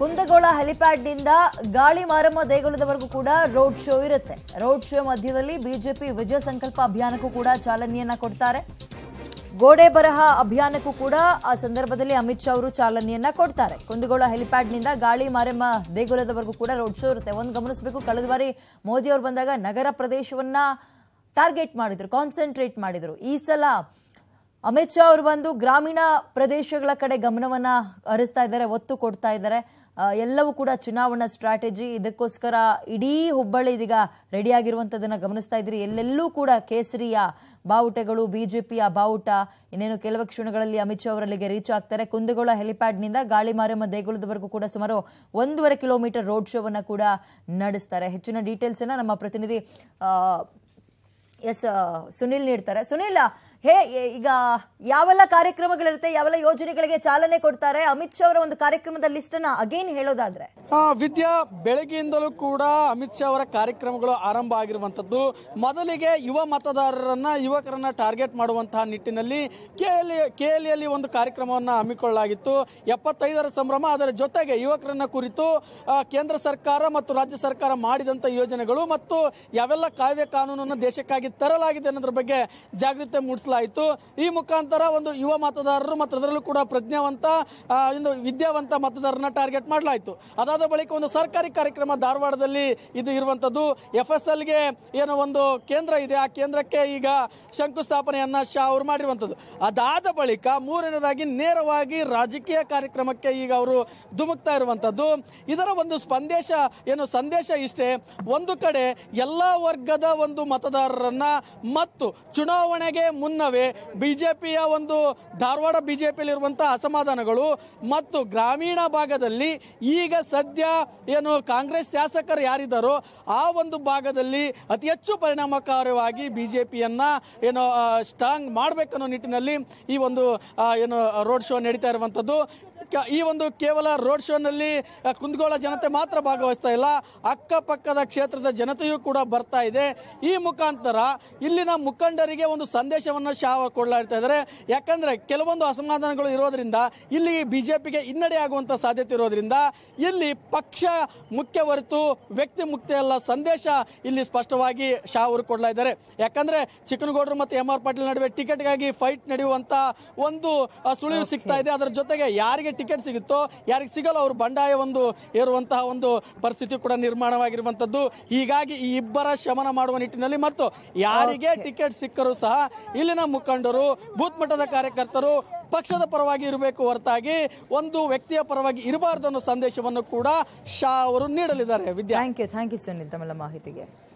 ಕುಂದಗೋಳ ಹೆಲಿಪ್ಯಾಡ್ನಿಂದ ಗಾಳಿ ಮಾರಮ್ಮ ದೇಗುಲದವರೆಗೂ ಕೂಡ ರೋಡ್ ಶೋ ಇರುತ್ತೆ ರೋಡ್ ಶೋ ಮಧ್ಯದಲ್ಲಿ ಬಿಜೆಪಿ ವಿಜಯ ಸಂಕಲ್ಪ ಅಭಿಯಾನಕ್ಕೂ ಕೂಡ ಚಾಲನೆಯನ್ನ ಕೊಡ್ತಾರೆ ಗೋಡೆ ಬರಹ ಅಭಿಯಾನಕ್ಕೂ ಕೂಡ ಆ ಸಂದರ್ಭದಲ್ಲಿ ಅಮಿತ್ ಶಾ ಅವರು ಚಾಲನೆಯನ್ನ ಕೊಡ್ತಾರೆ ಕುಂದಗೋಳ ಹೆಲಿಪ್ಯಾಡ್ನಿಂದ ಗಾಳಿ ಮಾರಮ್ಮ ದೇಗುಲದವರೆಗೂ ಕೂಡ ರೋಡ್ ಶೋ ಇರುತ್ತೆ ಒಂದು ಗಮನಿಸಬೇಕು ಕಳೆದ ಬಾರಿ ಮೋದಿ ಅವರು ಬಂದಾಗ ನಗರ ಪ್ರದೇಶವನ್ನ ಟಾರ್ಗೆಟ್ ಮಾಡಿದ್ರು ಕಾನ್ಸಂಟ್ರೇಟ್ ಮಾಡಿದ್ರು ಈ ಸಲ ಅಮಿತ್ ಶಾ ಅವರು ಬಂದು ಗ್ರಾಮೀಣ ಪ್ರದೇಶಗಳ ಕಡೆ ಗಮನವನ್ನ ಹರಿಸ್ತಾ ಇದ್ದಾರೆ ಒತ್ತು ಕೊಡ್ತಾ ಇದ್ದಾರೆ ಎಲ್ಲವೂ ಕೂಡ ಚುನಾವಣಾ ಸ್ಟ್ರಾಟಜಿ ಇದಕ್ಕೋಸ್ಕರ ಇಡೀ ಹುಬ್ಬಳ್ಳಿ ಇದೀಗ ರೆಡಿಯಾಗಿರುವಂಥದ್ದನ್ನು ಗಮನಿಸ್ತಾ ಇದ್ದೀರಿ ಎಲ್ಲೆಲ್ಲೂ ಕೂಡ ಕೇಸರಿಯ ಬಾವುಟಗಳು ಬಿ ಜೆ ಪಿಯ ಬಾವುಟ ಇನ್ನೇನು ಕೆಲವು ಕ್ಷಣಗಳಲ್ಲಿ ಅಮಿತ್ ಶಾ ಅವರಲ್ಲಿಗೆ ರೀಚ್ ಆಗ್ತಾರೆ ಕುಂದಗೋಳ ಹೆಲಿಪ್ಯಾಡ್ನಿಂದ ಮಾರಮ್ಮ ದೇಗುಲದವರೆಗೂ ಕೂಡ ಸುಮಾರು ಒಂದೂವರೆ ಕಿಲೋಮೀಟರ್ ರೋಡ್ ಶೋವನ್ನು ಕೂಡ ನಡೆಸ್ತಾರೆ ಹೆಚ್ಚಿನ ಡೀಟೇಲ್ಸನ್ನು ನಮ್ಮ ಪ್ರತಿನಿಧಿ ಎಸ್ ಸುನಿಲ್ ನೀಡ್ತಾರೆ ಸುನೀಲ್ ಹೇ ಈಗ ಯಾವೆಲ್ಲ ಕಾರ್ಯಕ್ರಮಗಳಿರುತ್ತೆ ಯಾವೆಲ್ಲ ಯೋಜನೆಗಳಿಗೆ ಚಾಲನೆ ಕೊಡ್ತಾರೆ ಅಮಿತ್ ಶಾ ಅವರ ಒಂದು ಕಾರ್ಯಕ್ರಮದ ಲಿಸ್ಟ್ ಅನ್ನ ಅಗೇನ್ ಹೇಳೋದಾದ್ರೆ ವಿದ್ಯಾ ಬೆಳಗ್ಗೆಯಿಂದಲೂ ಕೂಡ ಅಮಿತ್ ಶಾ ಅವರ ಕಾರ್ಯಕ್ರಮಗಳು ಆರಂಭ ಆಗಿರುವಂತದ್ದು ಮೊದಲಿಗೆ ಯುವ ಮತದಾರರನ್ನ ಯುವಕರನ್ನ ಟಾರ್ಗೆಟ್ ಮಾಡುವಂತಹ ನಿಟ್ಟಿನಲ್ಲಿ ಕೆಎಲ್ ಕೆಎಲ್ಎಲ್ಲಿ ಒಂದು ಕಾರ್ಯಕ್ರಮವನ್ನು ಹಮ್ಮಿಕೊಳ್ಳಲಾಗಿತ್ತು ಎಪ್ಪತ್ತೈದರ ಸಂಭ್ರಮ ಅದರ ಜೊತೆಗೆ ಯುವಕರನ್ನ ಕುರಿತು ಕೇಂದ್ರ ಸರ್ಕಾರ ಮತ್ತು ರಾಜ್ಯ ಸರ್ಕಾರ ಮಾಡಿದಂತಹ ಯೋಜನೆಗಳು ಮತ್ತು ಯಾವೆಲ್ಲ ಕಾಯ್ದೆ ಕಾನೂನನ್ನು ದೇಶಕ್ಕಾಗಿ ತರಲಾಗಿದೆ ಅನ್ನೋದ್ರ ಬಗ್ಗೆ ಜಾಗೃತಿ ಮೂಡಿಸಲಾಗಿದೆ ಸಲ್ಲಿಸಲಾಯಿತು ಈ ಮುಖಾಂತರ ಒಂದು ಯುವ ಮತದಾರರು ಮತ್ತು ಅದರಲ್ಲೂ ಕೂಡ ಪ್ರಜ್ಞಾವಂತ ಒಂದು ವಿದ್ಯಾವಂತ ಮತದಾರರನ್ನ ಟಾರ್ಗೆಟ್ ಮಾಡಲಾಯಿತು ಅದಾದ ಬಳಿಕ ಒಂದು ಸರ್ಕಾರಿ ಕಾರ್ಯಕ್ರಮ ಧಾರವಾಡದಲ್ಲಿ ಇದು ಇರುವಂಥದ್ದು ಎಫ್ ಎಸ್ ಎಲ್ಗೆ ಏನೋ ಒಂದು ಕೇಂದ್ರ ಇದೆ ಆ ಕೇಂದ್ರಕ್ಕೆ ಈಗ ಶಂಕುಸ್ಥಾಪನೆಯನ್ನು ಶಾ ಅವರು ಮಾಡಿರುವಂಥದ್ದು ಅದಾದ ಬಳಿಕ ಮೂರನೇದಾಗಿ ನೇರವಾಗಿ ರಾಜಕೀಯ ಕಾರ್ಯಕ್ರಮಕ್ಕೆ ಈಗ ಅವರು ಧುಮುಕ್ತಾ ಇರುವಂಥದ್ದು ಇದರ ಒಂದು ಸಂದೇಶ ಏನು ಸಂದೇಶ ಇಷ್ಟೇ ಒಂದು ಕಡೆ ಎಲ್ಲ ವರ್ಗದ ಒಂದು ಮತದಾರರನ್ನ ಮತ್ತು ಚುನಾವಣೆಗೆ ಮುನ್ನ ಕಾರಣವೇ ಬಿ ಜೆ ಒಂದು ಧಾರವಾಡ ಬಿ ಜೆ ಅಸಮಾಧಾನಗಳು ಮತ್ತು ಗ್ರಾಮೀಣ ಭಾಗದಲ್ಲಿ ಈಗ ಸದ್ಯ ಏನು ಕಾಂಗ್ರೆಸ್ ಶಾಸಕರು ಯಾರಿದ್ದಾರೋ ಆ ಒಂದು ಭಾಗದಲ್ಲಿ ಅತಿ ಹೆಚ್ಚು ಪರಿಣಾಮಕಾರಿಯಾಗಿ ಬಿ ಜೆ ಏನು ಸ್ಟ್ರಾಂಗ್ ಮಾಡಬೇಕನ್ನೋ ನಿಟ್ಟಿನಲ್ಲಿ ಈ ಒಂದು ಏನು ರೋಡ್ ಶೋ ನಡೀತಾ ಇರುವಂಥದ್ದು ಈ ಒಂದು ಕೇವಲ ರೋಡ್ ಶೋನಲ್ಲಿ ಕುಂದಗೋಳ ಜನತೆ ಮಾತ್ರ ಭಾಗವಹಿಸ್ತಾ ಇಲ್ಲ ಅಕ್ಕಪಕ್ಕದ ಕ್ಷೇತ್ರದ ಜನತೆಯೂ ಕೂಡ ಬರ್ತಾ ಇದೆ ಈ ಮುಖಾಂತರ ಇಲ್ಲಿನ ಮುಖಂಡರಿಗೆ ಒಂದು ಸಂದೇಶವನ್ನು ಶಾವ ಕೊಡ್ಲಾಡ್ತಾ ಇದ್ದಾರೆ ಯಾಕಂದರೆ ಕೆಲವೊಂದು ಅಸಮಾಧಾನಗಳು ಇರೋದ್ರಿಂದ ಇಲ್ಲಿ ಬಿಜೆಪಿಗೆ ಹಿನ್ನಡೆ ಆಗುವಂಥ ಸಾಧ್ಯತೆ ಇರೋದ್ರಿಂದ ಇಲ್ಲಿ ಪಕ್ಷ ಮುಖ್ಯ ಹೊರತು ವ್ಯಕ್ತಿ ಮುಕ್ತ ಅಲ್ಲ ಸಂದೇಶ ಇಲ್ಲಿ ಸ್ಪಷ್ಟವಾಗಿ ಶಾ ಅವರು ಕೊಡ್ಲಾ ಇದ್ದಾರೆ ಯಾಕಂದರೆ ಚಿಕ್ಕನಗೌಡರು ಮತ್ತು ಎಂ ಆರ್ ಪಾಟೀಲ್ ನಡುವೆ ಟಿಕೆಟ್ಗಾಗಿ ಫೈಟ್ ನಡೆಯುವಂಥ ಒಂದು ಸುಳಿವು ಸಿಗ್ತಾ ಇದೆ ಅದರ ಜೊತೆಗೆ ಯಾರಿಗೆ ಟಿಕೆಟ್ ಸಿಗುತ್ತೋ ಯಾರಿಗೆ ಸಿಗಲ್ಲ ಅವರು ಬಂಡಾಯ ಒಂದು ಏರುವಂತಹ ಒಂದು ಪರಿಸ್ಥಿತಿ ಕೂಡ ನಿರ್ಮಾಣವಾಗಿರುವಂಥದ್ದು ಹೀಗಾಗಿ ಈ ಇಬ್ಬರ ಶಮನ ಮಾಡುವ ನಿಟ್ಟಿನಲ್ಲಿ ಮತ್ತು ಯಾರಿಗೆ ಟಿಕೆಟ್ ಸಿಕ್ಕರೂ ಸಹ ಇಲ್ಲಿನ ಮುಖಂಡರು ಬೂತ್ ಮಟ್ಟದ ಕಾರ್ಯಕರ್ತರು ಪಕ್ಷದ ಪರವಾಗಿ ಇರಬೇಕು ಹೊರತಾಗಿ ಒಂದು ವ್ಯಕ್ತಿಯ ಪರವಾಗಿ ಇರಬಾರ್ದು ಅನ್ನೋ ಸಂದೇಶವನ್ನು ಕೂಡ ಶಾ ಅವರು ನೀಡಲಿದ್ದಾರೆ Vidya thank you thank you Sunil ತಮ್ಮ ಮಾಹಿತಿಗೆ